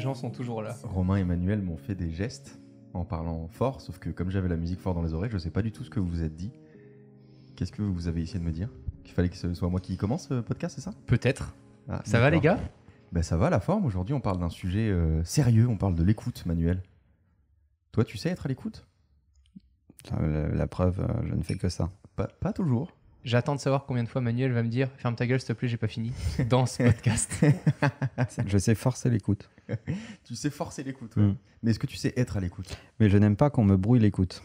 gens sont toujours là. Romain et Manuel m'ont fait des gestes en parlant fort, sauf que comme j'avais la musique fort dans les oreilles, je sais pas du tout ce que vous vous êtes dit. Qu'est-ce que vous avez essayé de me dire Qu'il fallait que ce soit moi qui commence le podcast, c'est ça Peut-être. Ah, ça va les gars ben, Ça va la forme. Aujourd'hui, on parle d'un sujet euh, sérieux, on parle de l'écoute, Manuel. Toi, tu sais être à l'écoute la, preuve, euh, je ne fais que ça. Pas, pas toujours. J'attends de savoir combien de fois Manuel va me dire Ferme ta gueule, s'il te plaît, j'ai pas fini dans ce podcast. je sais forcer l'écoute. tu sais forcer l'écoute. Mm. Mais est-ce que tu sais être à l'écoute Mais je n'aime pas qu'on me brouille l'écoute.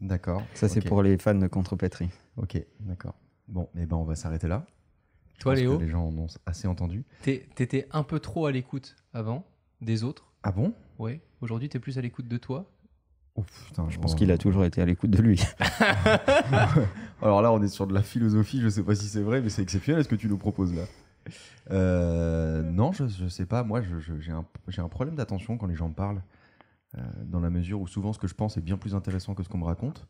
D'accord. Ça, c'est pour les fans de contre-pétri Ok, d'accord. Bon, mais eh ben, on va s'arrêter là. Toi, Léo Les gens en ont assez entendu. T'étais un peu trop à l'écoute avant des autres. Ah bon Ouais. Aujourd'hui, t'es plus à l'écoute de toi. Oh, putain, je pense qu'il a toujours été à l'écoute de lui. Alors là, on est sur de la philosophie. Je sais pas si c'est vrai, mais c'est exceptionnel ce que tu nous proposes là. Euh, non, je, sais pas. Moi, j'ai un, un, problème d'attention quand les gens me parlent, euh, dans la mesure où souvent ce que je pense est bien plus intéressant que ce qu'on me raconte.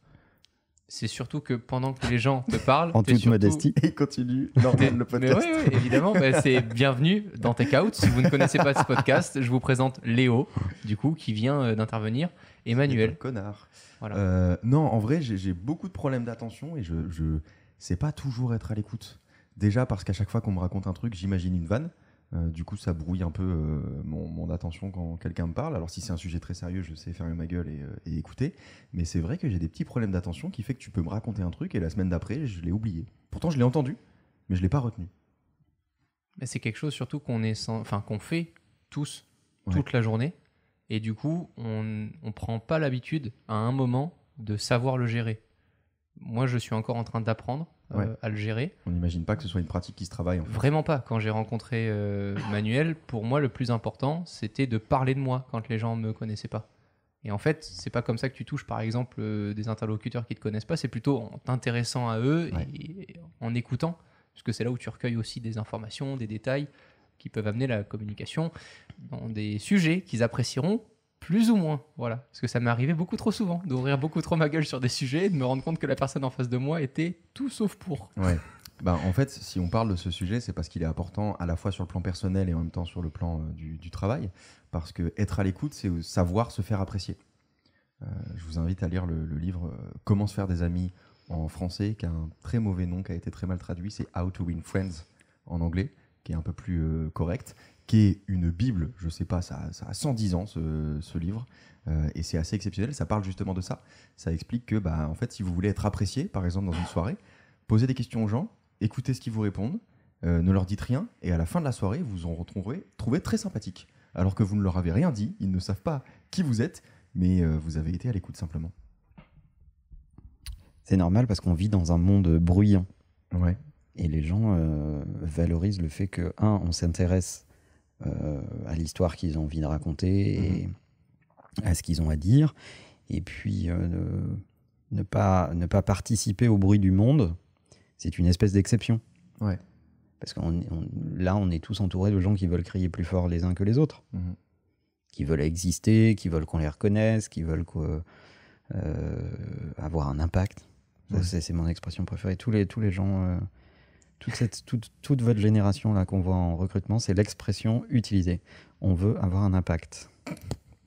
C'est surtout que pendant que les gens te parlent, en toute modestie, et continue donne le podcast. oui, évidemment, bah, c'est bienvenue dans Take Out. Si vous ne connaissez pas ce podcast, je vous présente Léo, du coup, qui vient euh, d'intervenir. Emmanuel. Connard. non, en vrai, j'ai beaucoup de problèmes d'attention et je, ne sais pas toujours être à l'écoute. Déjà parce qu'à chaque fois qu'on me raconte un truc, j'imagine une vanne. Euh, du coup, ça brouille un peu euh, mon, attention quand quelqu'un me parle. Alors, si c'est un sujet très sérieux, je sais fermer ma gueule euh, et, écouter. Mais c'est vrai que j'ai des petits problèmes d'attention qui fait que tu peux me raconter un truc et la semaine d'après, je l'ai oublié. Pourtant, je l'ai entendu, mais je l'ai pas retenu. c'est quelque chose surtout qu'on est enfin qu'on fait tous toute la journée, et du coup, on ne prend pas l'habitude à un moment de savoir le gérer moi, je suis encore en train d'apprendre euh, à le gérer. On n'imagine pas que ce soit une pratique qui se travaille. Vraiment pas. Quand j'ai rencontré euh, Manuel, pour moi, le plus important, c'était de parler de moi quand les gens ne me connaissaient pas. Et en fait, c'est pas comme ça que tu touches, par exemple, euh, des interlocuteurs qui te connaissent pas. C'est plutôt en t'intéressant à eux et, et, en écoutant, parce que c'est là où tu recueilles aussi des informations, des détails qui peuvent amener la communication dans des sujets qu'ils apprécieront plus ou moins, voilà. Parce que ça m'est arrivé beaucoup trop souvent d'ouvrir beaucoup trop ma gueule sur des sujets et de me rendre compte que la personne en face de moi était tout sauf pour. Ouais. Bah, en fait, si on parle de ce sujet, c'est parce qu'il est important à la fois sur le plan personnel et en même temps sur le plan euh, du, travail. Parce que être à l'écoute, c'est savoir se faire apprécier. Euh, je vous invite à lire le, livre euh, Comment se faire des amis en français, qui a un très mauvais nom, qui a été très mal traduit. C'est How to Win Friends en anglais, qui est un peu plus correct une Bible, je sais pas, ça, ça a 110 ans ce, livre, euh, et c'est assez exceptionnel, ça parle justement de ça. Ça explique que, bah, en fait, si vous voulez être apprécié, par exemple, dans une soirée, posez des questions aux gens, écoutez ce qu'ils vous répondent, euh, ne leur dites rien, et à la fin de la soirée, vous en retrouverez trouvé très sympathique. Alors que vous ne leur avez rien dit, ils ne savent pas qui vous êtes, mais euh, vous avez été à l'écoute simplement. C'est normal parce qu'on vit dans un monde bruyant. Ouais. Et les gens valorisent le fait que, un, on s'intéresse euh, à l'histoire qu'ils ont envie de raconter et mhm. à ce qu'ils ont à dire. Et puis, euh, ne, pas, ne pas participer au bruit du monde, c'est une espèce d'exception. Ouais. Parce que là, on est tous entourés de gens qui veulent crier plus fort les uns que les autres, mhm. qui veulent exister, qui veulent qu'on les reconnaisse, qui veulent euh, avoir un impact. C'est mon expression préférée. Tous les, tous les gens toute, cette, toute, votre génération là qu'on voit en recrutement, c'est l'expression utilisée. On veut avoir un impact.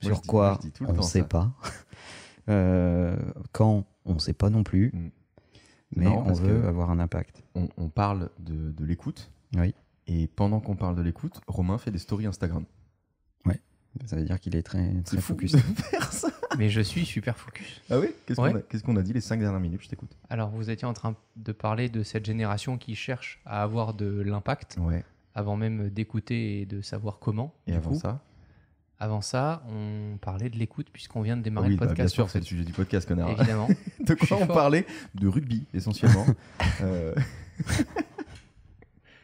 Sur quoi On ne sait pas. Euh, quand On ne sait pas non plus. Mm. Mais on veut avoir un impact. On, parle de, l'écoute. Oui. Et pendant qu'on parle de l'écoute, Romain fait des stories Instagram. Ouais. Ça veut dire qu'il est très, très focus. faire mais je suis super focus. Ah oui Qu'est-ce qu'on a, dit les cinq dernières minutes Je t'écoute. Alors, vous étiez en train de parler de cette génération qui cherche à avoir de l'impact avant même d'écouter et de savoir comment. Et avant ça avant ça, on parlait de l'écoute puisqu'on vient de démarrer ah le bah, podcast. Oui, bien sûr, c'est le sujet du podcast, connard. Évidemment. de quoi on parlait De rugby, essentiellement. Euh.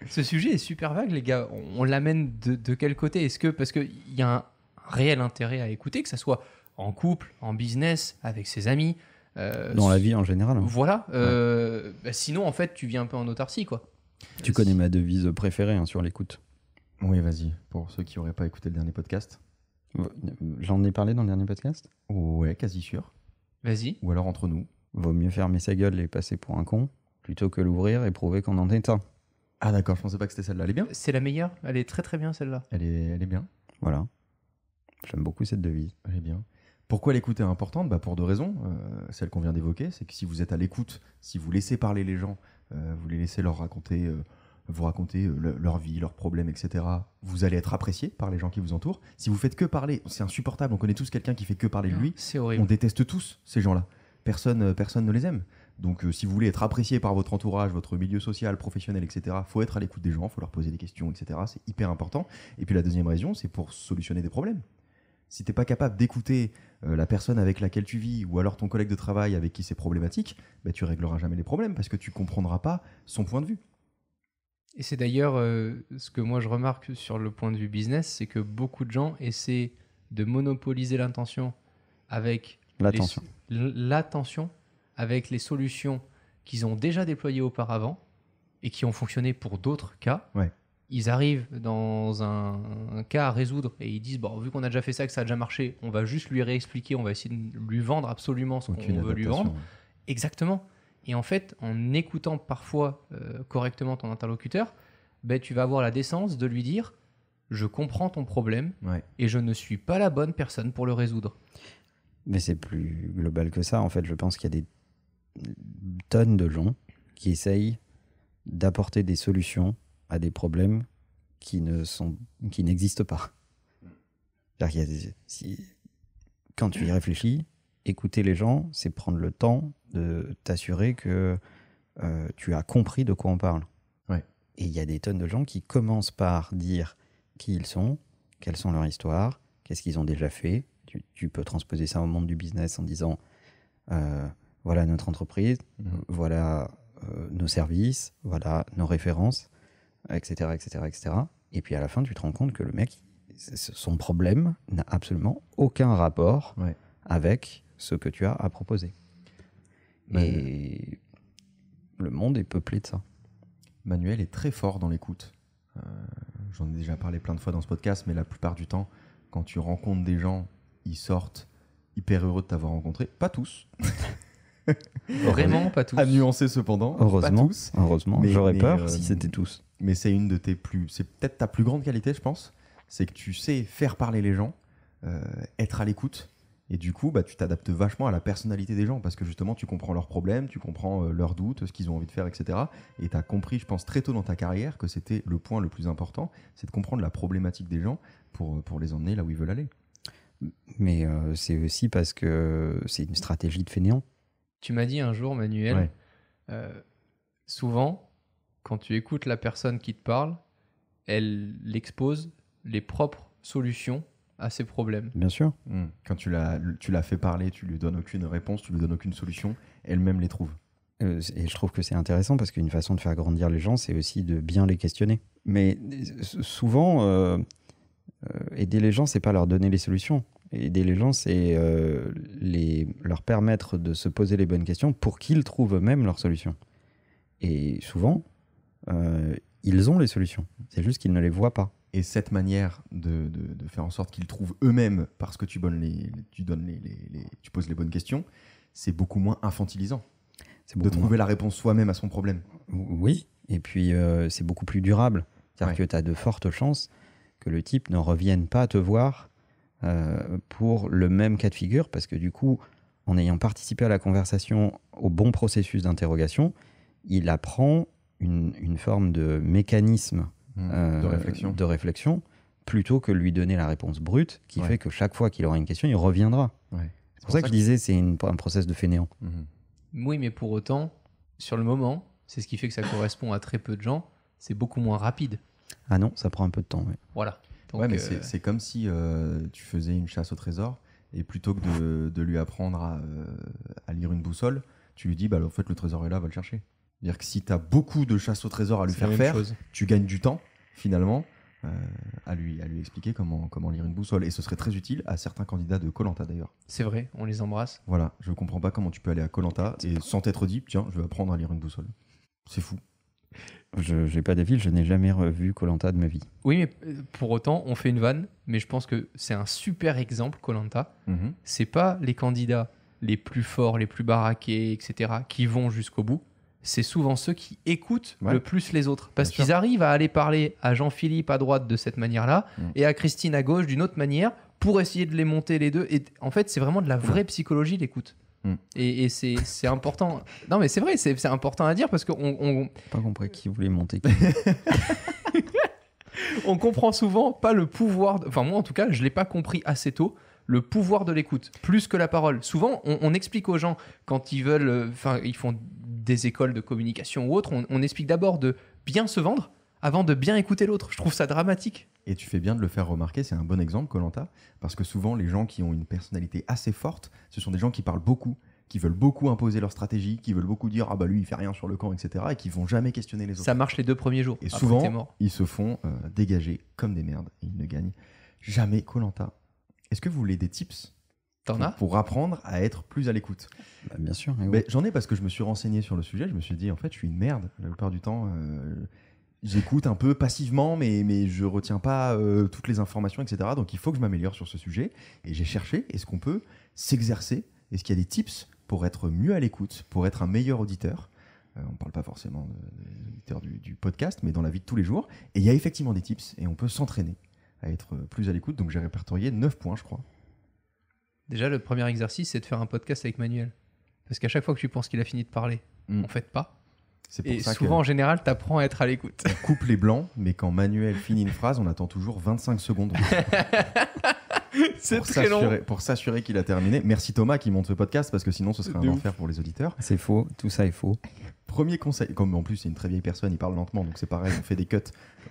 Ce sujet est super vague, les gars. On, l'amène de, de, quel côté Est-ce que parce qu'il y a un réel intérêt à écouter, que ça soit en couple, en business, avec ses amis. Euh, dans la vie en général. Hein. Voilà. Euh, bah, sinon, en fait, tu viens un peu en autarcie, quoi. Tu connais ma devise préférée hein, sur l'écoute. Oui, vas-y, pour ceux qui n'auraient pas écouté le dernier podcast. J'en ai parlé dans le dernier podcast. Ouais, quasi sûr. Vas-y. Ou alors entre nous. Vaut mieux fermer sa gueule et passer pour un con plutôt que l'ouvrir et prouver qu'on en est un. Ah d'accord, je pensais pas que c'était celle-là. Elle est bien C'est la meilleure. Elle est très très bien, celle-là. elle est, elle est bien. Voilà. J'aime beaucoup cette devise. Elle est bien. Pourquoi l'écoute est importante bah Pour deux raisons. Euh, celle qu'on vient d'évoquer, c'est que si vous êtes à l'écoute, si vous laissez parler les gens, euh, vous les laissez leur raconter, euh, vous raconter leur vie, leurs problèmes, etc., vous allez être apprécié par les gens qui vous entourent. Si vous faites que parler, c'est insupportable, on connaît tous quelqu'un qui fait que parler de ah, lui. On déteste tous ces gens-là. Personne, personne ne les aime. Donc si vous voulez être apprécié par votre entourage, votre milieu social, professionnel, etc., faut être à l'écoute des gens, faut leur poser des questions, etc. C'est hyper important. Et puis la deuxième raison, c'est pour solutionner des problèmes. Si t'es pas capable d'écouter euh, la personne avec laquelle tu vis ou alors ton collègue de travail avec qui c'est problématique, bah, tu régleras jamais les problèmes parce que tu comprendras pas son point de vue. Et c'est d'ailleurs euh, ce que moi je remarque sur le point de vue business, c'est que beaucoup de gens essaient de monopoliser l'intention avec l'attention, l'attention avec les solutions qu'ils ont déjà déployées auparavant et qui ont fonctionné pour d'autres cas. Ouais ils arrivent dans un, cas à résoudre et ils disent bon vu qu'on a déjà fait ça que ça a déjà marché on va juste lui réexpliquer on va essayer de lui vendre absolument ce qu'on veut lui vendre exactement et en fait en écoutant parfois euh, correctement ton interlocuteur ben tu vas avoir la décence de lui dire je comprends ton problème et je ne suis pas la bonne personne pour le résoudre mais c'est plus global que ça en fait je pense qu'il y a des tonnes de gens qui essayent d'apporter des solutions à des problèmes qui ne sont qui n'existent pas. quand tu y réfléchis, écouter les gens, c'est prendre le temps de t'assurer que euh, tu as compris de quoi on parle. Et il y a des tonnes de gens qui commencent par dire qui ils sont, quelles sont leurs histoires, qu'est-ce qu'ils ont déjà fait. Tu, peux transposer ça au monde du business en disant euh, voilà notre entreprise, mmh. voilà euh, nos services, voilà nos références etc., etc., etc. Et puis à la fin, tu te rends compte que le mec, son problème n'a absolument aucun rapport avec ce que tu as à proposer. mais Et le monde est peuplé de ça. Manuel est très fort dans l'écoute. Euh, j'en ai déjà parlé plein de fois dans ce podcast, mais la plupart du temps, quand tu rencontres des gens, ils sortent hyper heureux de t'avoir rencontré. Pas tous. Vraiment pas tous. À nuancer cependant. Heureusement. Pas tous. J'aurais peur euh, si c'était tous mais c'est une de tes plus. C'est peut-être ta plus grande qualité, je pense. C'est que tu sais faire parler les gens, euh, être à l'écoute. Et du coup, bah, tu t'adaptes vachement à la personnalité des gens parce que justement, tu comprends leurs problèmes, tu comprends euh, leurs doutes, ce qu'ils ont envie de faire, etc. Et tu as compris, je pense, très tôt dans ta carrière que c'était le point le plus important, c'est de comprendre la problématique des gens pour, euh, pour les emmener là où ils veulent aller. Mais c'est aussi parce que c'est une stratégie de fainéant. Tu m'as dit un jour, Manuel, souvent, quand tu écoutes la personne qui te parle, elle expose les propres solutions à ses problèmes. Bien sûr. Hmm. Quand tu la, tu la fais parler, tu lui donnes aucune réponse, tu lui donnes aucune solution, elle-même les trouve. Euh, et je trouve que c'est intéressant parce qu'une façon de faire grandir les gens, c'est aussi de bien les questionner. Mais souvent, euh, euh, aider les gens, c'est pas leur donner les solutions. Aider les gens, c'est les, leur permettre de se poser les bonnes questions pour qu'ils trouvent eux-mêmes leurs solutions. Et souvent, euh, ils ont les solutions. C'est juste qu'ils ne les voient pas. Et cette manière de, faire en sorte qu'ils trouvent eux-mêmes, parce que tu, donnes les, tu, donnes les, tu poses les bonnes questions, c'est beaucoup moins infantilisant. Beaucoup de trouver la réponse soi-même à son problème. Oui, et puis euh, c'est beaucoup plus durable. C'est-à-dire que tu as de fortes chances que le type ne revienne pas te voir euh, pour le même cas de figure, parce que du coup, en ayant participé à la conversation, au bon processus d'interrogation, il apprend une, forme de mécanisme hmm, euh, de, réflexion. plutôt que lui donner la réponse brute qui fait que chaque fois qu'il aura une question, il reviendra. C'est pour ça que, je disais, c'est un process de fainéant. Hmm. Oui, mais pour autant, sur le moment, c'est ce qui fait que ça correspond à très peu de gens, c'est beaucoup moins rapide. Ah non, ça prend un peu de temps. Voilà. Euh, c'est comme si euh, tu faisais une chasse au trésor et plutôt que de, lui apprendre à, à, lire une boussole, tu lui dis, bah, en fait, le trésor est là, va le chercher. C'est-à-dire que si tu as beaucoup de chasse au trésor à lui faire faire, tu gagnes du temps, finalement, euh, à, lui, à lui expliquer comment, comment lire une boussole. Et ce serait très utile à certains candidats de Colanta, d'ailleurs. C'est vrai, on les embrasse. Voilà, je comprends pas comment tu peux aller à Colanta et sans t'être dit, tiens, je vais apprendre à lire une boussole. C'est fou. Je n'ai pas d'avis, je n'ai jamais revu Colanta de ma vie. Oui, mais euh, pour autant, on fait une vanne, mais je pense que c'est un super exemple, Colanta. Mhm. C'est pas les candidats les plus forts, les plus baraqués, etc., qui vont jusqu'au bout c'est souvent ceux qui écoutent le plus les autres. Parce qu'ils arrivent à aller parler à Jean-Philippe à droite de cette manière-là mm. et à Christine à gauche d'une autre manière pour essayer de les monter les deux. Et en fait, c'est vraiment de la vraie mm. psychologie, l'écoute. Mm. Et, c'est important. Non, mais c'est vrai, c'est important à dire parce qu'on. On... Pas compris qui voulait monter. on comprend souvent pas le pouvoir. Enfin, moi en tout cas, je l'ai pas compris assez tôt le pouvoir de l'écoute, plus que la parole. Souvent, on, explique aux gens, quand ils veulent, euh, enfin, ils font des écoles de communication ou autre, on, explique d'abord de bien se vendre avant de bien écouter l'autre. Je trouve ça dramatique. Et tu fais bien de le faire remarquer, c'est un bon exemple, Colanta, parce que souvent, les gens qui ont une personnalité assez forte, ce sont des gens qui parlent beaucoup, qui veulent beaucoup imposer leur stratégie, qui veulent beaucoup dire ah bah lui il fait rien sur le camp, etc. et qui vont jamais questionner les autres. Ça marche les deux premiers jours. Et souvent ils se font euh, dégager comme des merdes et ils ne gagnent jamais Colanta. Est-ce que vous voulez des tips T'en pour apprendre à être plus à l'écoute. Bah, bien sûr. Eh j'en ai parce que je me suis renseigné sur le sujet. Je me suis dit, en fait, je suis une merde la plupart du temps. Euh, j'écoute un peu passivement, mais, mais je retiens pas euh, toutes les informations, etc. Donc il faut que je m'améliore sur ce sujet. Et j'ai cherché, est-ce qu'on peut s'exercer Est-ce qu'il y a des tips pour être mieux à l'écoute, pour être un meilleur auditeur euh, on ne parle pas forcément de, du, du podcast, mais dans la vie de tous les jours. Et il y a effectivement des tips et on peut s'entraîner à être plus à l'écoute. Donc j'ai répertorié 9 points, je crois. Déjà, le premier exercice, c'est de faire un podcast avec Manuel. Parce qu'à chaque fois que tu penses qu'il a fini de parler, hmm. on en fait pas. C'est et souvent, en général, tu apprends à être à l'écoute. On coupe les blancs, mais quand Manuel finit une phrase, on attend toujours 25 secondes. Pour s'assurer qu'il a terminé. Merci Thomas qui monte ce podcast parce que sinon ce serait un enfer pour les auditeurs. C'est faux, tout ça est faux. Premier conseil, comme en plus c'est une très vieille personne, il parle lentement, donc c'est pareil, on fait des cuts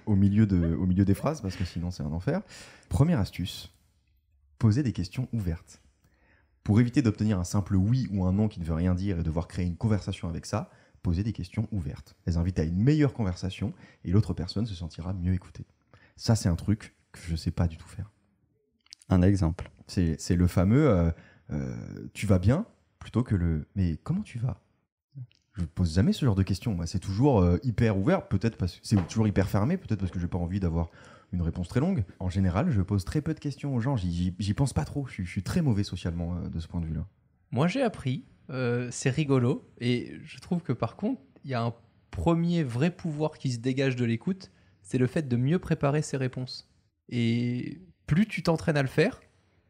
au milieu, de, au milieu des phrases parce que sinon c'est un enfer. Première astuce, poser des questions ouvertes. Pour éviter d'obtenir un simple oui ou un non qui ne veut rien dire et devoir créer une conversation avec ça, poser des questions ouvertes. Elles invitent à une meilleure conversation et l'autre personne se sentira mieux écoutée. Ça, c'est un truc que je ne sais pas du tout faire. Un exemple. C'est le fameux euh, euh, tu vas bien plutôt que le mais comment tu vas Je ne pose jamais ce genre de questions. Moi, c'est toujours euh, hyper ouvert, peut-être parce que c'est toujours hyper fermé, peut-être parce que je n'ai pas envie d'avoir une réponse très longue. En général, je pose très peu de questions aux gens. J'y pense pas trop. je suis très mauvais socialement de ce point de vue-là. Moi, j'ai appris. c'est rigolo. Et je trouve que par contre, il y a un premier vrai pouvoir qui se dégage de l'écoute, c'est le fait de mieux préparer ses réponses. Et plus tu t'entraînes à le faire,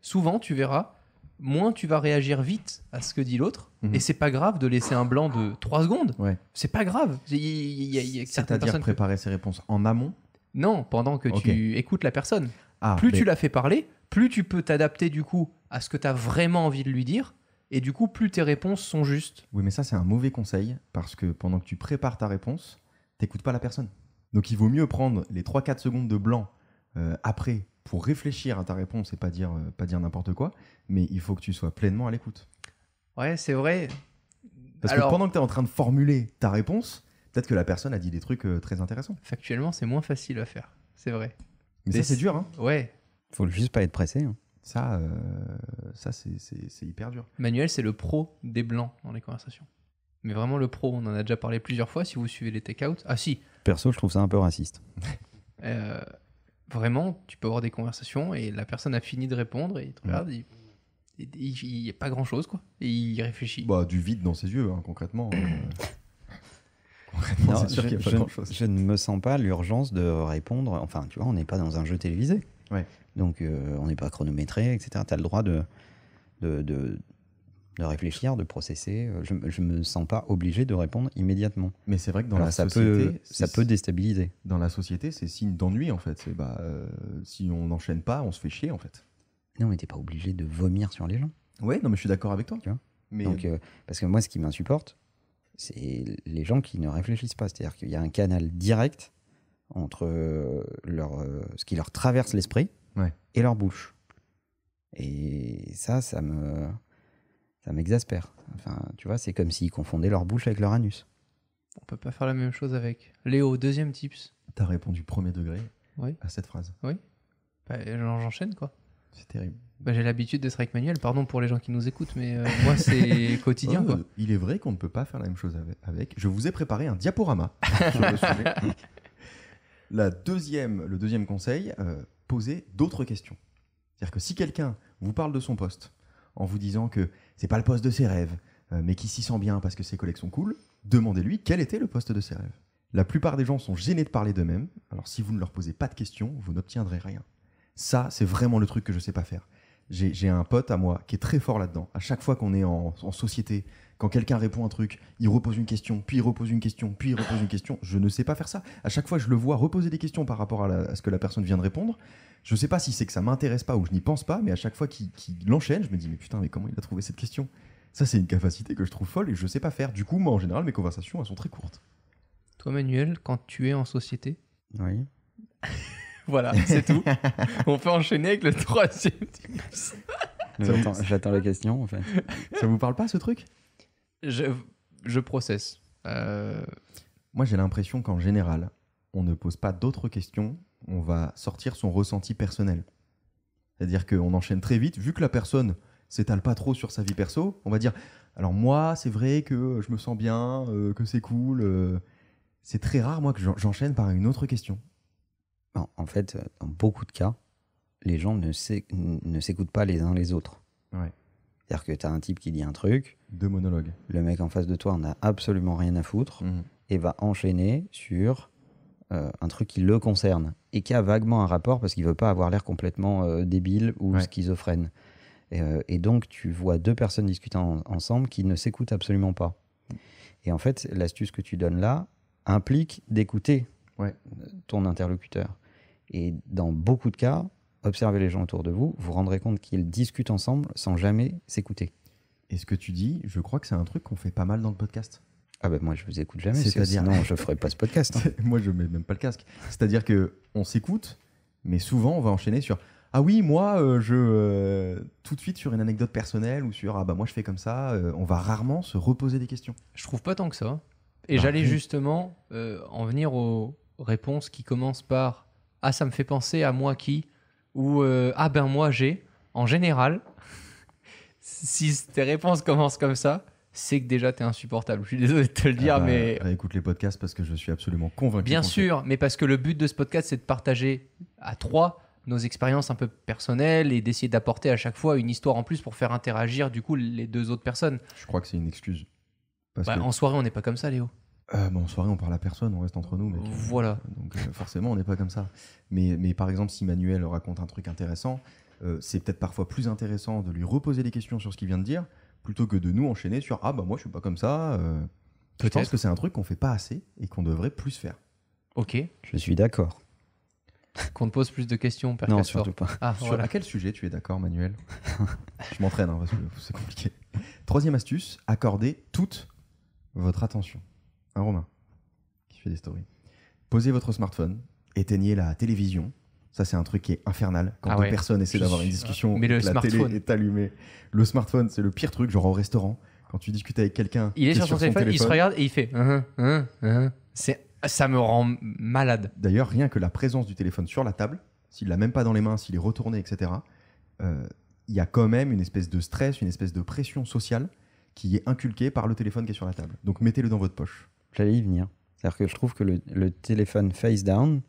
souvent tu verras, moins tu vas réagir vite à ce que dit l'autre. Mhm. Et c'est pas grave de laisser un blanc de 3 secondes. Ouais. C'est pas grave. C'est-à-dire préparer ses réponses en amont Non, pendant que tu écoutes la personne. Ah, plus tu la fais parler, plus tu peux t'adapter du coup à ce que tu as vraiment envie de lui dire. Et du coup, plus tes réponses sont justes. Oui, mais ça, c'est un mauvais conseil parce que pendant que tu prépares ta réponse, t'écoutes pas la personne. Donc il vaut mieux prendre les 3-4 secondes de blanc euh, après pour réfléchir à ta réponse et pas dire, euh, pas dire n'importe quoi, mais il faut que tu sois pleinement à l'écoute. Ouais, c'est vrai. Parce que pendant que tu es en train de formuler ta réponse, peut-être que la personne a dit des trucs euh, très intéressants. Factuellement, c'est moins facile à faire. C'est vrai. Mais, c'est dur. Hein. Ouais. Faut juste pas être pressé. Hein. Ça, euh, ça c'est hyper dur. Manuel, c'est le pro des blancs dans les conversations. Mais vraiment le pro, on en a déjà parlé plusieurs fois si vous suivez les take-out. Ah si. Perso, je trouve ça un peu raciste. euh, vraiment, tu peux avoir des conversations et la personne a fini de répondre et il regarde. Il n'y a pas grand chose, quoi. Et il réfléchit. Bah, du vide dans ses yeux, concrètement. concrètement, c'est je, ne me sens pas l'urgence de répondre. Enfin, tu vois, on n'est pas dans un jeu télévisé. Donc, euh, on n'est pas chronométré, etc. Tu as le droit de de réfléchir, de processer. Euh, je ne me sens pas obligé de répondre immédiatement. Mais c'est vrai que dans la société, ça peut déstabiliser. Dans la société, c'est signe d'ennui en fait. C'est bah, euh, si on n'enchaîne pas, on se fait chier en fait. Non, mais t'es pas obligé de vomir sur les gens. Oui, non, mais je suis d'accord avec toi. mais... Euh, parce que moi, ce qui m'insupporte, c'est les gens qui ne réfléchissent pas. C'est-à-dire qu'il y a un canal direct entre leur, ce qui leur traverse l'esprit et leur bouche. Et ça, ça me ça m'exaspère. Enfin, tu vois, c'est comme s'ils confondaient leur bouche avec leur anus. On peut pas faire la même chose avec. Léo, deuxième tips. as répondu premier degré oui. à cette phrase. Oui. Bah, j'enchaîne quoi. C'est terrible. Bah, j'ai l'habitude d'être avec Manuel, pardon pour les gens qui nous écoutent, mais euh, moi c'est quotidien. quoi. Euh, il est vrai qu'on ne peut pas faire la même chose avec. Je vous ai préparé un diaporama sur le sujet. La deuxième, le deuxième conseil, euh, posez d'autres questions. C'est-à-dire que si quelqu'un vous parle de son poste en vous disant que c'est pas le poste de ses rêves, euh, mais qui s'y sent bien parce que ses collègues sont cool, demandez-lui quel était le poste de ses rêves. La plupart des gens sont gênés de parler d'eux-mêmes, alors si vous ne leur posez pas de questions, vous n'obtiendrez rien. Ça, c'est vraiment le truc que je sais pas faire. J'ai un pote à moi qui est très fort là-dedans. À chaque fois qu'on est en, société, quand quelqu'un répond un truc, il repose une question, puis il repose une question, puis il repose une question. Je ne sais pas faire ça. À chaque fois, je le vois reposer des questions par rapport à ce que la personne vient de répondre. Je sais pas si c'est que ça m'intéresse pas ou je n'y pense pas, mais à chaque fois qu'il l'enchaîne, je me dis mais putain, mais comment il a trouvé cette question Ça, c'est une capacité que je trouve folle et je ne sais pas faire. Du coup, moi, en général, mes conversations, elles sont très courtes. Toi, Manuel, quand tu es en société Oui. voilà, c'est tout. On peut enchaîner avec le troisième. J'attends la question, en fait. Ça vous parle pas, ce truc je, je processe. Euh, moi, j'ai l'impression qu'en général, on ne pose pas d'autres questions on va sortir son ressenti personnel. C'est-à-dire qu'on enchaîne très vite, vu que la personne s'étale pas trop sur sa vie perso, on va dire, alors moi, c'est vrai que je me sens bien, euh, que c'est cool. Euh, c'est très rare, moi, que j'enchaîne par une autre question. En fait, dans beaucoup de cas, les gens ne s'écoutent pas les uns les autres. Ouais. C'est-à-dire que tu as un type qui dit un truc. Deux monologues. Le mec en face de toi n'a absolument rien à foutre mhm. et va enchaîner sur euh, un truc qui le concerne et qui a vaguement un rapport parce qu'il veut pas avoir l'air complètement euh, débile ou schizophrène. Euh, et, donc, tu vois deux personnes discutant ensemble qui ne s'écoutent absolument pas. Et en fait, l'astuce que tu donnes là implique d'écouter ton interlocuteur. Et dans beaucoup de cas, observez les gens autour de vous, vous vous rendrez compte qu'ils discutent ensemble sans jamais s'écouter. Et ce que tu dis, je crois que c'est un truc qu'on fait pas mal dans le podcast. Ah ben moi je vous écoute jamais, c'est-à-dire non je ferai pas ce podcast. Hein. moi je mets même pas le casque. C'est-à-dire que on s'écoute, mais souvent on va enchaîner sur ah oui moi euh, je euh, tout de suite sur une anecdote personnelle ou sur ah bah moi je fais comme ça. Euh, on va rarement se reposer des questions. Je trouve pas tant que ça. Et bah, j'allais justement en venir aux réponses qui commencent par ah ça me fait penser à moi qui ou ah ben moi j'ai en général. si tes réponses commencent comme ça, c'est que déjà tu es insupportable. Je suis désolé de te le dire, ah bah, mais. Bah, écoute les podcasts parce que je suis absolument convaincu. Bien sûr, mais parce que le but de ce podcast, c'est de partager à trois nos expériences un peu personnelles et d'essayer d'apporter à chaque fois une histoire en plus pour faire interagir du coup les deux autres personnes. Je crois que c'est une excuse. Bah, en soirée, on n'est pas comme ça, Léo. Euh, en soirée, on parle à personne, on reste entre nous. Voilà. Donc euh, forcément, on n'est pas comme ça. Mais, par exemple, si Manuel raconte un truc intéressant, euh, c'est peut-être parfois plus intéressant de lui reposer des questions sur ce qu'il vient de dire plutôt que de nous enchaîner sur ah bah moi je suis pas comme ça. Euh, je pense que c'est un truc qu'on fait pas assez et qu'on devrait plus faire. Ok. Je suis d'accord. Qu'on te pose plus de questions, Non, surtout pas. Ah, sur, À quel sujet tu es d'accord, Manuel Je m'entraîne hein, parce c'est compliqué. Troisième astuce accordez toute votre attention. Un Romain qui fait des stories. Posez votre smartphone, éteignez la télévision, ça, c'est un truc qui est infernal. Quand ah personne essaie d'avoir une discussion, mais le la smartphone. télé est allumée. Le smartphone, c'est le pire truc, genre au restaurant. Quand tu discutes avec quelqu'un, il est, sur, son, téléphone, il se regarde et il fait. Hein, hein, hein, c'est, ça me rend malade. D'ailleurs, rien que la présence du téléphone sur la table, s'il l'a même pas dans les mains, s'il est retourné, etc. Euh, il y a quand même une espèce de stress, une espèce de pression sociale qui est inculquée par le téléphone qui est sur la table. Donc mettez-le dans votre poche. J'allais y venir. C'est-à-dire que je trouve que le téléphone face down,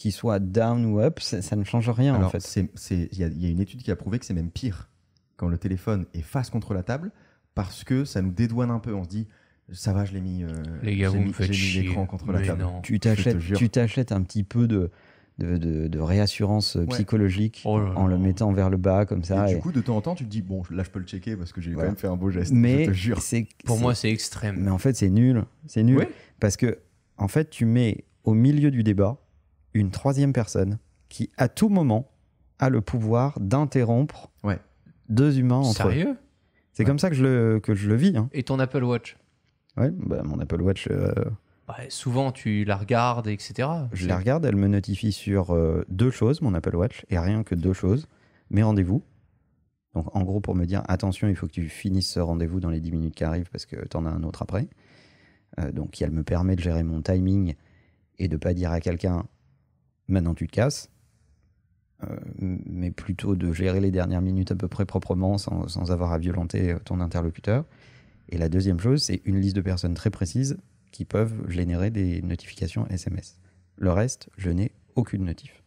qu'il soit down ou up, ça, ne change rien en fait. Il y, a une étude qui a prouvé que c'est même pire quand le téléphone est face contre la table parce que ça nous dédouane un peu. On se dit, ça va, je l'ai mis, euh, les gars, vous mis l'écran contre la table. Tu t'achètes un petit peu de. réassurance euh, psychologique oh en le mettant vers le bas comme ça. Et, du coup, de temps en temps, tu te dis bon, là, je peux le checker parce que j'ai quand même fait un beau geste. Mais je te jure. Pour moi, c'est extrême. Mais en fait, c'est nul. C'est nul parce que en fait, tu mets au milieu du débat une troisième personne qui, à tout moment, a le pouvoir d'interrompre ouais. deux humains entre Sérieux C'est comme ça que je le, que je le vis. Hein. Et ton Apple Watch Ouais, bah, mon Apple Watch. Euh, bah, souvent, tu la regardes, etc. Je la regarde, elle me notifie sur euh, deux choses, mon Apple Watch, et rien que deux choses mes rendez-vous. Donc, en gros, pour me dire attention, il faut que tu finisses ce rendez-vous dans les 10 minutes qui arrivent parce que tu en as un autre après. Euh, donc, elle me permet de gérer mon timing et de pas dire à quelqu'un maintenant tu te casses. Euh, mais plutôt de gérer les dernières minutes à peu près proprement sans, avoir à violenter euh, ton interlocuteur. Et la deuxième chose, c'est une liste de personnes très précises qui peuvent générer des notifications SMS. Le reste, je n'ai aucune notif.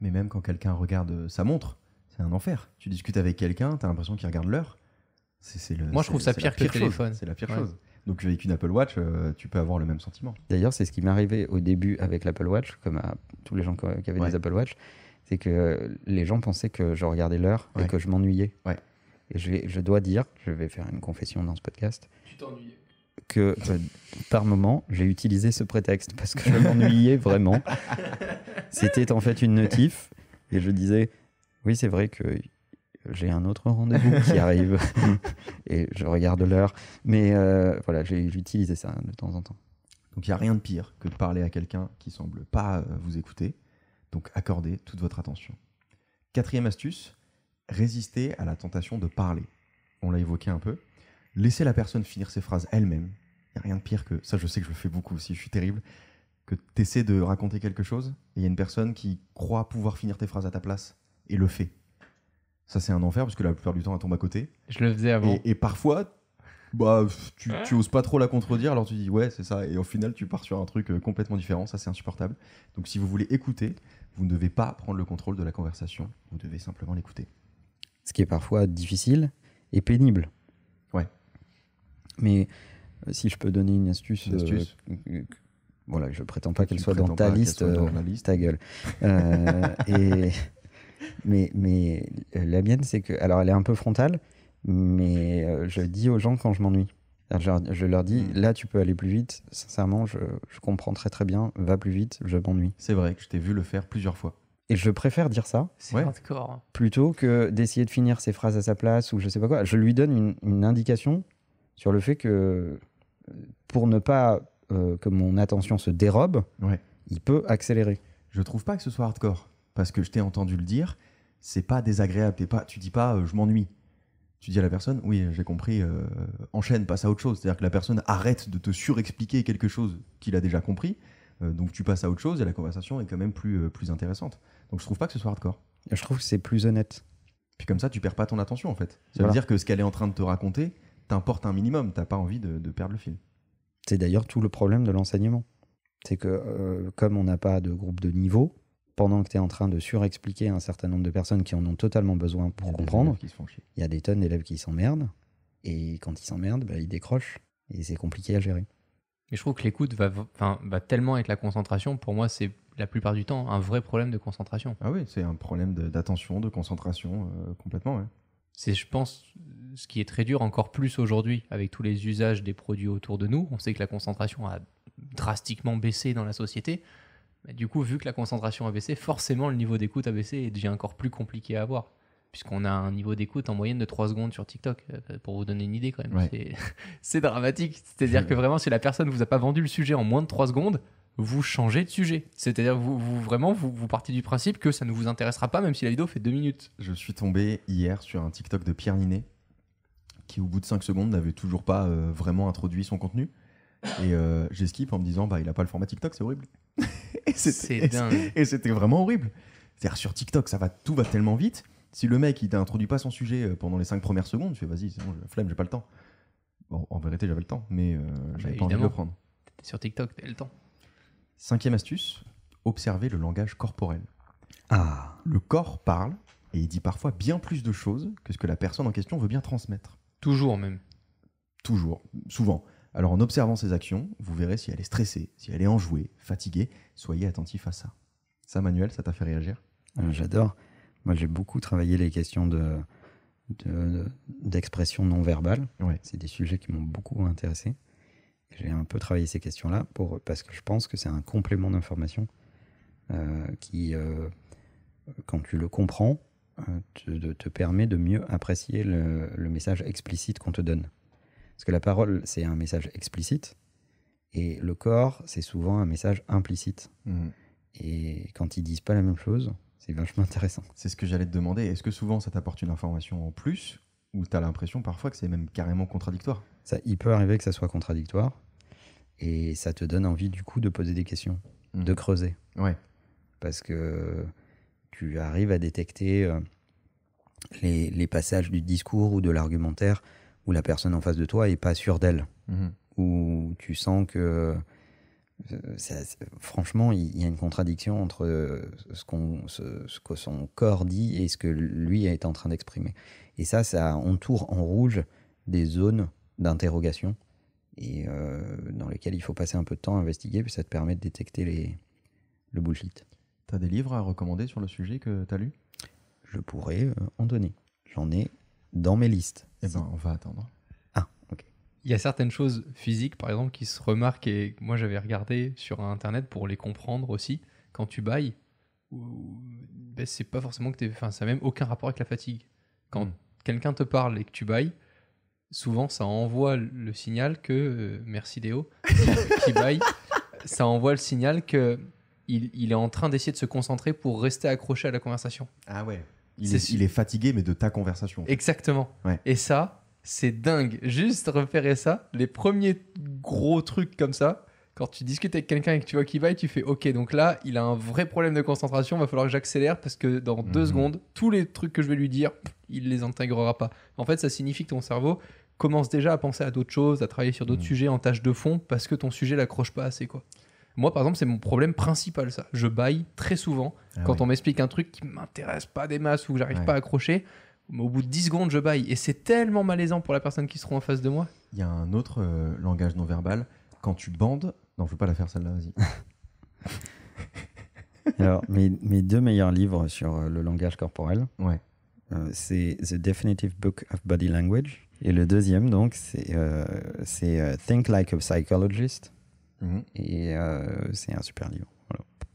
Mais même quand quelqu'un regarde euh, sa montre, c'est un enfer. Tu discutes avec quelqu'un, tu as l'impression qu'il regarde l'heure. C'est, Moi, je trouve ça pire que le téléphone. C'est la pire chose. Donc avec une Apple Watch, euh, tu peux avoir le même sentiment. D'ailleurs, c'est ce qui m'est arrivé au début avec l'Apple Watch, comme à tous les gens qui avaient des Apple Watch, c'est que les gens pensaient que je regardais l'heure et que je m'ennuyais. Ouais. Et je, je, dois dire, je vais faire une confession dans ce podcast. Tu t'ennuyais que par moment, j'ai utilisé ce prétexte parce que je m'ennuyais vraiment. C'était en fait une notif et je disais, oui, c'est vrai que j'ai un autre rendez-vous qui arrive et je regarde l'heure. Mais euh, voilà, j'ai utilisé ça de temps en temps. Donc il n'y a rien de pire que de parler à quelqu'un qui semble pas euh, vous écouter. Donc accordez toute votre attention. Quatrième astuce, résister à la tentation de parler. On l'a évoqué un peu. Laissez la personne finir ses phrases elle-même. Il n'y a rien de pire que ça, je sais que je le fais beaucoup aussi, je suis terrible. Que tu essaies de raconter quelque chose et il y a une personne qui croit pouvoir finir tes phrases à ta place et le fait. Ça, c'est un enfer parce que la plupart du temps, elle tombe à côté. Je le faisais avant. Et, parfois, bah, tu, oses pas trop la contredire, alors tu dis ouais, c'est ça. Et au final, tu pars sur un truc euh, complètement différent. Ça, c'est insupportable. Donc, si vous voulez écouter, vous ne devez pas prendre le contrôle de la conversation. Vous devez simplement l'écouter. Ce qui est parfois difficile et pénible. Ouais. Mais euh, si je peux donner une astuce, astuce. Euh, voilà, je prétends pas qu'elle soit dans ta liste, ta gueule. et mais, mais euh, la mienne, c'est que. Alors, elle est un peu frontale, mais euh, je dis aux gens quand je m'ennuie. Je, leur dis, mm. là, tu peux aller plus vite. Sincèrement, je, je comprends très très bien. Va plus vite, je m'ennuie. C'est vrai que je t'ai vu le faire plusieurs fois. Et je préfère dire ça hardcore. Hein. plutôt que d'essayer de finir ses phrases à sa place ou je sais pas quoi. Je lui donne une, une indication sur le fait que euh, pour ne pas que mon attention se dérobe, il peut accélérer. Je trouve pas que ce soit hardcore parce que je t'ai entendu le dire, c'est pas désagréable. pas, tu dis pas euh, je m'ennuie. Tu dis à la personne, oui, j'ai compris, euh, enchaîne, passe à autre chose. C'est-à-dire que la personne arrête de te surexpliquer quelque chose qu'il a déjà compris. Euh, donc tu passes à autre chose et la conversation est quand même plus, plus intéressante. Donc je trouve pas que ce soit hardcore. Je trouve que c'est plus honnête. Puis comme ça, tu perds pas ton attention en fait. Ça veut dire que ce qu'elle est en train de te raconter t'importe un minimum. T'as pas envie de, perdre le fil. C'est d'ailleurs tout le problème de l'enseignement. C'est que comme on n'a pas de groupe de niveau, pendant que tu es en train de surexpliquer à un certain nombre de personnes qui en ont totalement besoin pour comprendre, il y a des tonnes d'élèves qui s'emmerdent. Et quand ils s'emmerdent, bah, ils décrochent. Et c'est compliqué à gérer. Et je trouve que l'écoute va, tellement avec la concentration. Pour moi, c'est la plupart du temps un vrai problème de concentration. Ah oui, c'est un problème d'attention, de, concentration, euh, complètement. C'est, je pense, ce qui est très dur encore plus aujourd'hui avec tous les usages des produits autour de nous. On sait que la concentration a drastiquement baissé dans la société du coup, vu que la concentration a baissé, forcément le niveau d'écoute a baissé et devient encore plus compliqué à avoir. Puisqu'on a un niveau d'écoute en moyenne de 3 secondes sur TikTok, euh, pour vous donner une idée quand même. C'est dramatique. C'est-à-dire que vraiment, si la personne vous a pas vendu le sujet en moins de 3 secondes, vous changez de sujet. C'est-à-dire vous, vous vraiment vous, partez du principe que ça ne vous intéressera pas même si la vidéo fait 2 minutes. Je suis tombé hier sur un TikTok de Pierre Ninet qui au bout de 5 secondes n'avait toujours pas euh, vraiment introduit son contenu et euh, j'ai skip en me disant bah il a pas le format TikTok c'est horrible. et c'était vraiment horrible. C'est-à-dire sur TikTok, ça va, tout va tellement vite. Si le mec, il t'a introduit pas son sujet euh, pendant les 5 premières secondes, tu fais vas-y, c'est je flemme, j'ai pas le temps. en vérité, j'avais le temps, mais euh, ah, j'avais pas envie de le prendre. sur TikTok, t'avais le temps. Cinquième astuce, observer le langage corporel. Ah. Le corps parle et il dit parfois bien plus de choses que ce que la personne en question veut bien transmettre. Toujours même. Toujours, souvent. Alors en observant ses actions, vous verrez si elle est stressée, si elle est enjouée, fatiguée. Soyez attentif à ça. Ça, Manuel, ça t'a fait réagir euh, J'adore. Moi, j'ai beaucoup travaillé les questions de d'expression non verbale. Ouais. C'est des sujets qui m'ont beaucoup intéressé. J'ai un peu travaillé ces questions-là parce que je pense que c'est un complément d'information euh, qui, euh, quand tu le comprends, te, permet de mieux apprécier le message explicite qu'on te donne. Parce que la parole, c'est un message explicite, et le corps, c'est souvent un message implicite. Mhm. Et quand ils disent pas la même chose, c'est vachement intéressant. C'est ce que j'allais te demander. Est-ce que souvent ça t'apporte une information en plus, ou t'as l'impression parfois que c'est même carrément contradictoire ça, Il peut arriver que ça soit contradictoire, et ça te donne envie du coup de poser des questions, mhm. de creuser. Ouais. Parce que tu arrives à détecter euh, les passages du discours ou de l'argumentaire où la personne en face de toi est pas sûre d'elle, mhm. où tu sens que euh, franchement, il y a une contradiction entre euh, ce, qu'on que son corps dit et ce que lui est en train d'exprimer. Et ça, ça entoure en rouge des zones d'interrogation et euh, dans lesquelles il faut passer un peu de temps à investiguer, puis ça te permet de détecter les, le bullshit. Tu as des livres à recommander sur le sujet que tu as lu Je pourrais en donner. J'en ai dans mes listes. Eh ben, on va attendre. Ah, ok. Il y a certaines choses physiques, par exemple, qui se remarquent et moi j'avais regardé sur Internet pour les comprendre aussi. Quand tu bailles, ben, c'est pas forcément que t'es. Enfin, ça n'a même aucun rapport avec la fatigue. Quand hmm. quelqu'un te parle et que tu bailles, souvent ça envoie le signal que. Euh, merci Léo, qui baille. Ça envoie le signal que il est en train d'essayer de se concentrer pour rester accroché à la conversation. Ah ouais. Il est, fatigué, mais de ta conversation. Exactement. Et ça, c'est dingue. Juste repérer ça, les premiers gros trucs comme ça, quand tu discutes avec quelqu'un et que tu vois qu'il va et tu fais OK, donc là, il a un vrai problème de concentration, Il va falloir que j'accélère parce que dans deux mhm. secondes, tous les trucs que je vais lui dire, il ne les intégrera pas. En fait, ça signifie que ton cerveau commence déjà à penser à d'autres choses, à travailler sur d'autres mhm. sujets en tâche de fond parce que ton sujet l'accroche pas assez, quoi. Moi, par exemple, c'est mon problème principal, ça. Je baille très souvent ah quand on m'explique un truc qui m'intéresse pas des masses ou que j'arrive pas à accrocher. Mais au bout de 10 secondes, je baille. Et c'est tellement malaisant pour la personne qui se trouve en face de moi. Il y a un autre euh, langage non verbal. Quand tu bandes. Non, je veux pas la faire celle-là, vas-y. Alors, mes, deux meilleurs livres sur euh, le langage corporel, euh, c'est The Definitive Book of Body Language. Et le deuxième, donc, c'est Think Like a Psychologist Mmh. Et euh, c'est un super livre.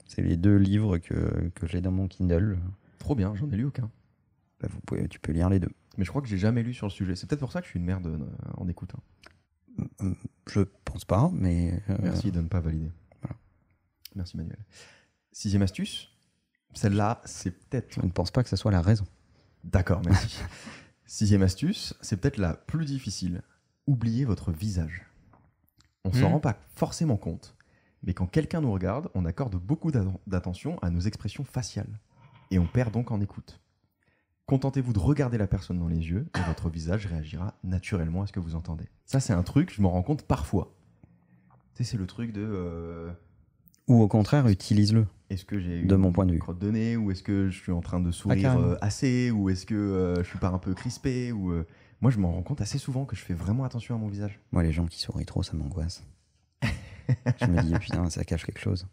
C'est les deux livres que, que j'ai dans mon Kindle. Trop bien, j'en ai lu aucun. Bah, vous pouvez, tu peux lire les deux. Mais je crois que j'ai jamais lu sur le sujet. C'est peut-être pour ça que je suis une merde euh, en écoute mmh, mmh. Je pense pas, mais. Euh, merci de ne pas valider. Voilà. Merci Manuel. Sixième astuce, celle-là, c'est peut-être. Je ne pense pas que ce soit la raison. D'accord, merci. Sixième astuce, c'est peut-être la plus difficile. Oubliez votre visage. On ne s'en hmm. rend pas forcément compte, mais quand quelqu'un nous regarde, on accorde beaucoup d'attention à nos expressions faciales, et on perd donc en écoute. Contentez-vous de regarder la personne dans les yeux, et votre visage réagira naturellement à ce que vous entendez. Ça, c'est un truc, je m'en rends compte parfois. Tu c'est le truc de... Euh, ou au contraire, utilise-le. Est-ce que j'ai de mon point de vue crotte ou est-ce que je suis en train de ah, sourire euh, assez, ou est-ce que je euh, je suis pas un peu crispé, ou moi, je m'en rends compte assez souvent que je fais vraiment attention à mon visage. Moi, les gens qui sourient trop, ça m'angoisse. je me dis, oh, putain, ça cache quelque chose.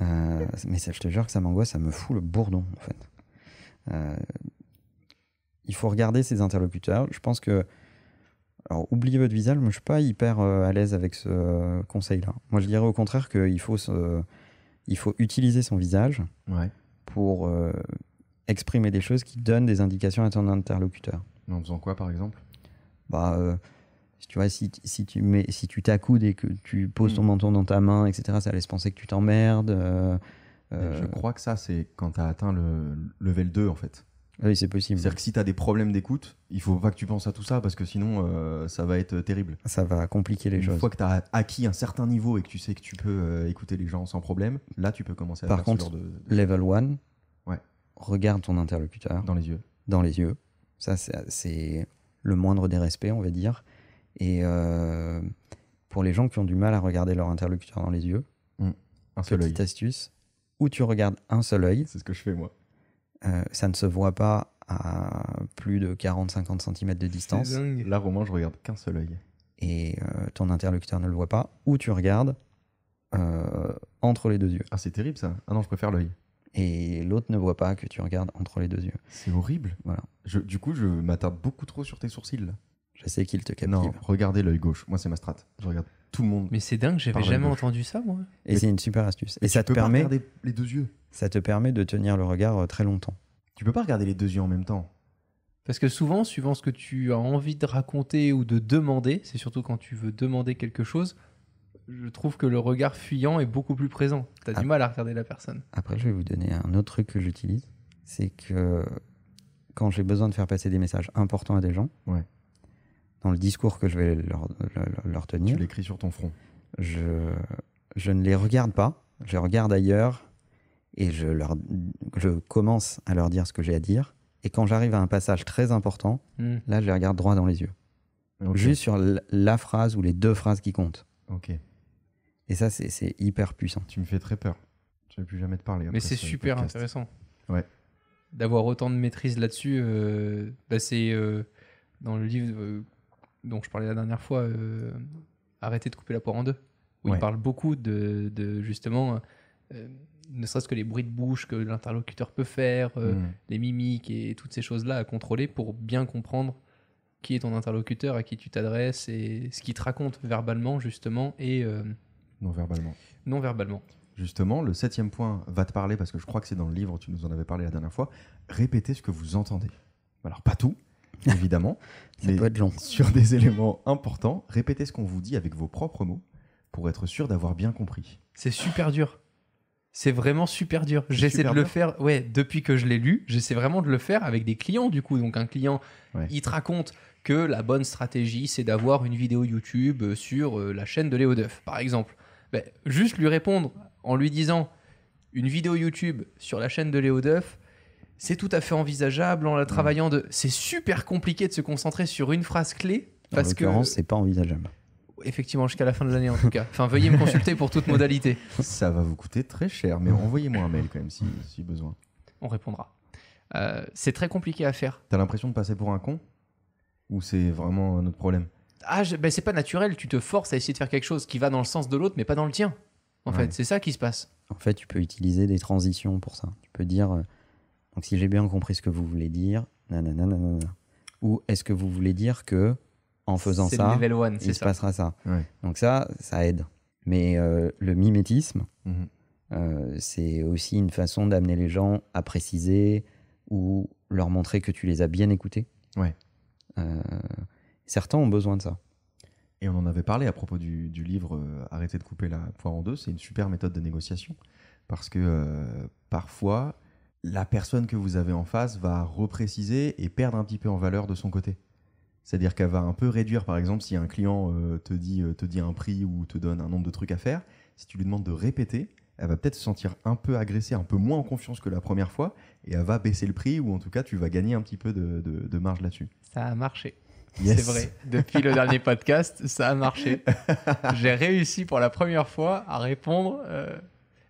Euh, mais ça, je te jure que ça m'angoisse, ça me fout le bourdon, en fait. Euh, il faut regarder ses interlocuteurs. Je pense que. Alors, oubliez votre visage, moi, je suis pas hyper euh, à l'aise avec ce conseil-là. Moi, je dirais au contraire qu'il faut, se... il faut utiliser son visage pour exprimer des choses qui donnent des indications à ton interlocuteur en faisant quoi, par exemple Bah, si euh, tu vois, si, tu mets, si tu t'accoudes et que tu poses ton hmm. menton dans ta main, etc., ça laisse penser que tu t'emmerdes. Euh, je euh, crois que ça, c'est quand tu as atteint le level 2, en fait. Ah oui, c'est possible. C'est-à-dire que si tu as des problèmes d'écoute, il faut pas que tu penses à tout ça parce que sinon, ça va être terrible. Ça va compliquer les choses. Une fois que tu as acquis un certain niveau et que tu sais que tu peux écouter les gens sans problème, là, tu peux commencer à Par faire contre, ce genre de, de... level 1, regarde ton interlocuteur. Dans les yeux. Dans les yeux. Ça, c'est le moindre des respects, on va dire. Et euh, pour les gens qui ont du mal à regarder leur interlocuteur dans les yeux, mm. un seul petite astuce, où tu regardes un seul œil. C'est ce que je fais moi. Euh, ça ne se voit pas à plus de 40-50 cm de distance. Là, au moins, je regarde qu'un seul œil. Et euh, ton interlocuteur ne le voit pas. Où tu regardes entre les deux yeux. Ah, c'est terrible ça. Ah non, je préfère l'œil et l'autre ne voit pas que tu regardes entre les deux yeux. C'est horrible. Voilà. du coup, je m'attarde beaucoup trop sur tes sourcils. Je sais qu'il te capte. Non, regardez l'œil gauche. Moi, c'est ma strat. Je regarde tout le monde. Mais c'est dingue, j'avais jamais entendu ça, moi. Et c'est une super astuce. Et ça te permet. les deux yeux. Ça te permet de tenir le regard euh, très longtemps. Tu peux pas regarder les deux yeux en même temps. Parce que souvent, suivant ce que tu as envie de raconter ou de demander, c'est surtout quand tu veux demander quelque chose, je trouve que le regard fuyant est beaucoup plus présent. Tu as du mal à regarder la personne. Après, je vais vous donner un autre truc que j'utilise. C'est que quand j'ai besoin de faire passer des messages importants à des gens, dans le discours que je vais leur, tenir. Tu l'écris sur ton front. Je, ne les regarde pas. Je regarde ailleurs et je, leur, je commence à leur dire ce que j'ai à dire. Et quand j'arrive à un passage très important, hmm. là, je les regarde droit dans les yeux. Juste sur la phrase ou les deux phrases qui comptent. OK. Et ça, c'est hyper puissant. Tu me fais très peur. Je ne vais plus jamais te parler. Mais c'est super intéressant. Ouais. D'avoir autant de maîtrise là-dessus, euh, bah, c'est euh, dans le livre euh, dont je parlais la dernière fois, Arrêtez de couper la poire en deux, où il parle beaucoup de, justement, ne serait-ce que les bruits de bouche que l'interlocuteur peut faire, hmm. les mimiques et toutes ces choses-là à contrôler pour bien comprendre qui est ton interlocuteur, à qui tu t'adresses et ce qu'il te raconte verbalement justement et non verbalement. Non verbalement. Justement, le septième point va te parler parce que je crois que c'est dans le livre, tu nous en avais parlé la dernière fois. Répétez ce que vous entendez. Alors, pas tout, évidemment. mais Sur des éléments importants, répétez ce qu'on vous dit avec vos propres mots pour être sûr d'avoir bien compris. C'est super dur. C'est vraiment super dur. J'essaie de le faire, ouais, depuis que je l'ai lu, j'essaie vraiment de le faire avec des clients, du coup. Donc, un client, il te raconte que la bonne stratégie, c'est d'avoir une vidéo YouTube euh, sur euh, la chaîne de Léo Duff, par exemple. Bah, juste lui répondre en lui disant une vidéo YouTube sur la chaîne de Léo Duff, c'est tout à fait envisageable en la travaillant de. C'est super compliqué de se concentrer sur une phrase clé parce en que. c'est pas envisageable. Effectivement, jusqu'à la fin de l'année en tout cas. Enfin, veuillez me consulter pour toute modalité. Ça va vous coûter très cher, mais envoyez-moi un mail quand même si, si besoin. On répondra. Euh, c'est très compliqué à faire. T'as l'impression de passer pour un con Ou c'est vraiment un autre problème ah, ben c'est pas naturel, tu te forces à essayer de faire quelque chose qui va dans le sens de l'autre, mais pas dans le tien. En fait, c'est ça qui se passe. En fait, tu peux utiliser des transitions pour ça. Tu peux dire, euh, donc si j'ai bien compris ce que vous voulez dire, nanana, nanana. ou est-ce que vous voulez dire que en faisant ça, il se passera ça. Donc ça, ça aide. Mais euh, le mimétisme, mhm. euh, c'est aussi une façon d'amener les gens à préciser ou leur montrer que tu les as bien écoutés. Ouais. Certains ont besoin de ça. Et on en avait parlé à propos du, livre arrêter euh, Arrêtez de couper la poire en deux. C'est une super méthode de négociation parce que euh, parfois, la personne que vous avez en face va repréciser et perdre un petit peu en valeur de son côté. C'est-à-dire qu'elle va un peu réduire, par exemple, si un client euh, te, dit, te dit un prix ou te donne un nombre de trucs à faire, si tu lui demandes de répéter, elle va peut-être se sentir un peu agressée, un peu moins en confiance que la première fois, et elle va baisser le prix, ou en tout cas, tu vas gagner un petit peu de marge là-dessus. Ça a marché. C'est vrai. Depuis le dernier podcast, ça a marché. J'ai réussi pour la première fois à répondre euh,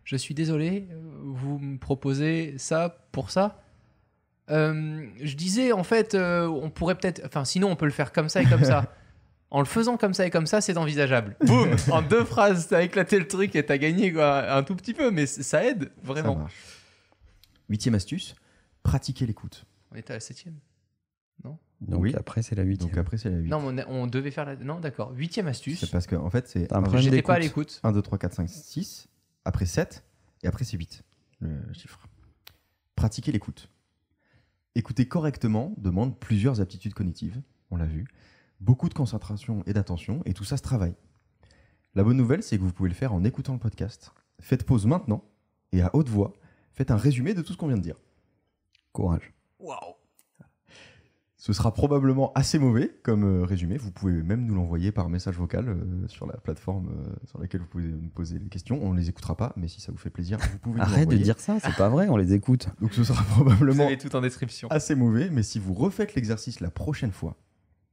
Je suis désolé, vous me proposez ça pour ça euh, Je disais, en fait, euh, on pourrait peut-être. Enfin, sinon, on peut le faire comme ça et comme ça. En le faisant comme ça et comme ça, c'est envisageable. Boum En deux phrases, t'as éclaté le truc et t'as gagné quoi, un tout petit peu, mais ça aide vraiment. Huitième astuce pratiquer l'écoute. On est à la septième non donc après c'est la huitième. Donc après c'est la 8. Non, on, devait faire la. Non, d'accord. Huitième astuce. C'est parce que en fait c'est. J'étais pas à l'écoute. 1, 2, 3, 4, 5, 6. Après 7. Et après c'est 8. Le chiffre. Pratiquez l'écoute. Écouter correctement demande plusieurs aptitudes cognitives. On l'a vu. Beaucoup de concentration et d'attention. Et tout ça se travaille. La bonne nouvelle, c'est que vous pouvez le faire en écoutant le podcast. Faites pause maintenant. Et à haute voix, faites un résumé de tout ce qu'on vient de dire. Courage. Waouh! Ce sera probablement assez mauvais comme euh, résumé. Vous pouvez même nous l'envoyer par message vocal euh, sur la plateforme euh, sur laquelle vous pouvez nous poser les questions. On ne les écoutera pas, mais si ça vous fait plaisir, vous pouvez Arrête de dire ça, c'est pas vrai, on les écoute. Donc ce sera probablement tout en description. assez mauvais, mais si vous refaites l'exercice la prochaine fois,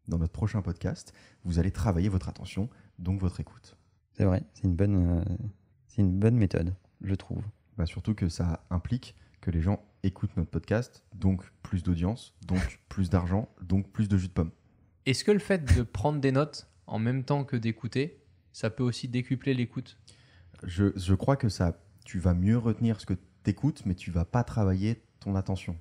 dans notre prochain podcast, vous allez travailler votre attention, donc votre écoute. C'est vrai, c'est une, bonne, c'est une bonne méthode, je trouve. Bah surtout que ça implique que les gens écoutent notre podcast, donc plus d'audience, donc plus d'argent, donc plus de jus de pomme. Est-ce que le fait de prendre des notes en même temps que d'écouter, ça peut aussi décupler l'écoute je, crois que ça, tu vas mieux retenir ce que tu écoutes, mais tu vas pas travailler ton attention.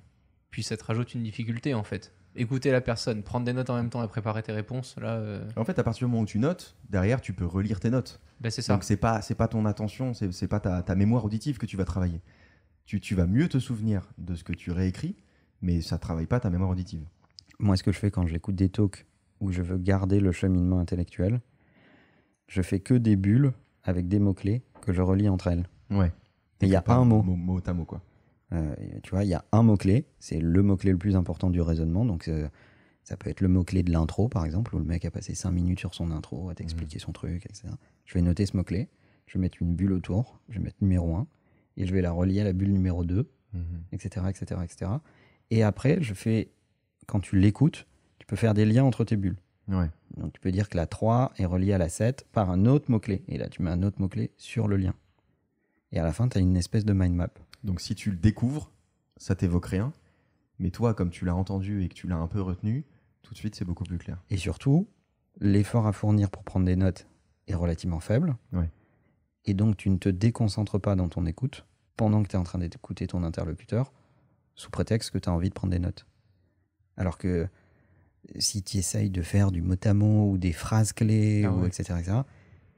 Puis ça te rajoute une difficulté en fait. Écouter la personne, prendre des notes en même temps et préparer tes réponses, là. Euh, en fait, à partir du moment où tu notes, derrière, tu peux relire tes notes. Ben, c'est Donc c'est pas, pas ton attention, c'est, c'est pas ta mémoire auditive que tu vas travailler tu, vas mieux te souvenir de ce que tu réécris, mais ça travaille pas ta mémoire auditive. Moi, ce que je fais quand j'écoute des talks où je veux garder le cheminement intellectuel, je fais que des bulles avec des mots-clés que je relis entre elles. Ouais. Et il y a pas un mot. Mot, mot, quoi. Euh, tu vois, il y a un mot-clé, c'est le mot-clé le plus important du raisonnement. Donc, euh, ça peut être le mot-clé de l'intro, par exemple, où le mec a passé 5 minutes sur son intro, à t'expliquer mmh. son truc, etc. Je vais noter ce mot-clé, je vais mettre une bulle autour, je vais mettre numéro 1, et je vais la relier à la bulle numéro 2, etc., etc., etc. Et après, je fais, quand tu l'écoutes, tu peux faire des liens entre tes bulles. Donc tu peux dire que la 3 est reliée à la 7 par un autre mot-clé. Et là, tu mets un autre mot-clé sur le lien. Et à la fin, tu as une espèce de mind map. Donc si tu le découvres, ça t'évoque rien. Mais toi, comme tu l'as entendu et que tu l'as un peu retenu, tout de suite, c'est beaucoup plus clair. Et surtout, l'effort à fournir pour prendre des notes est relativement faible. Et donc, tu ne te déconcentres pas dans ton écoute pendant que tu es en train d'écouter ton interlocuteur, sous prétexte que tu as envie de prendre des notes. Alors que si tu essayes de faire du mot à mot ou des phrases clés, ah ou etc., etc.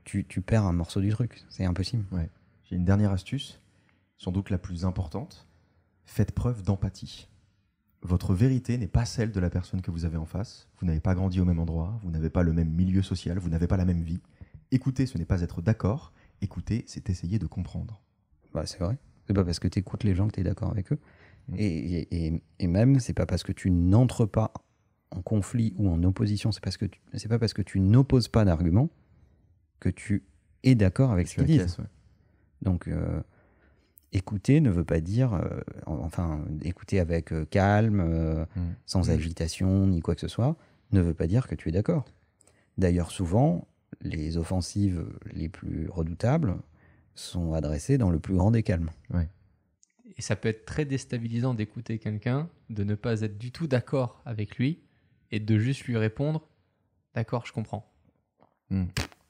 Tu, perds un morceau du truc. C'est impossible. J'ai une dernière astuce, sans doute la plus importante. Faites preuve d'empathie. Votre vérité n'est pas celle de la personne que vous avez en face. Vous n'avez pas grandi au même endroit, vous n'avez pas le même milieu social, vous n'avez pas la même vie. Écouter, ce n'est pas être d'accord. Écouter, c'est essayer de comprendre. Bah, c'est vrai. C'est pas parce que tu écoutes les gens que tu es d'accord avec eux. Mm. Et, et, et, même, c'est pas parce que tu n'entres pas en conflit ou en opposition, c'est parce que c'est pas parce que tu n'opposes pas d'argument que tu es d'accord avec ce qu'ils disent. Donc, euh, écouter ne veut pas dire, euh, enfin, écouter avec euh, calme, mm. sans mm. agitation ni quoi que ce soit, ne veut pas dire que tu es d'accord. D'ailleurs, souvent, les offensives les plus redoutables sont adressés dans le plus grand des calmes. Et ça peut être très déstabilisant d'écouter quelqu'un, de ne pas être du tout d'accord avec lui et de juste lui répondre D'accord, je comprends. Hmm.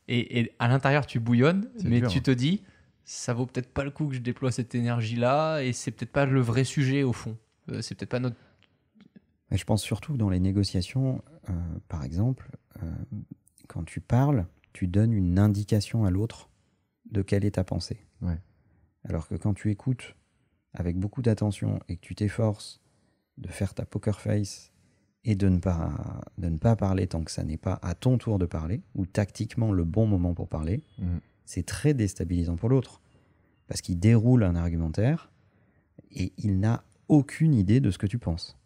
Et, à l'intérieur, tu bouillonnes, mais tu hein. te dis Ça vaut peut-être pas le coup que je déploie cette énergie-là et c'est peut-être pas le vrai sujet au fond. Euh, c'est peut-être pas notre. je pense surtout dans les négociations, euh, par exemple, euh, quand tu parles, tu donnes une indication à l'autre de quelle est ta pensée. Alors que quand tu écoutes avec beaucoup d'attention et que tu t'efforces de faire ta poker face et de ne pas, de ne pas parler tant que ça n'est pas à ton tour de parler ou tactiquement le bon moment pour parler, mm. c'est très déstabilisant pour l'autre parce qu'il déroule un argumentaire et il n'a aucune idée de ce que tu penses.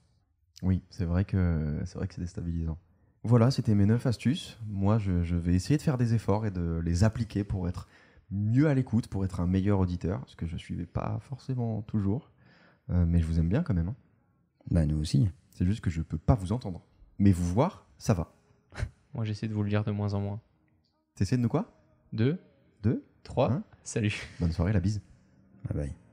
Oui, c'est vrai que c'est vrai que c'est déstabilisant. Voilà, c'était mes neuf astuces. Moi, je, vais essayer de faire des efforts et de les appliquer pour être mieux à l'écoute pour être un meilleur auditeur, ce que je suivais pas forcément toujours. Euh, mais je vous aime bien quand même. hein. Bah, nous aussi. C'est juste que je peux pas vous entendre. Mais vous voir, ça va. Moi, j'essaie de vous le dire de moins en moins. T'essaies de nous quoi Deux, Deux trois, salut. Bonne soirée, la bise. Bye bye.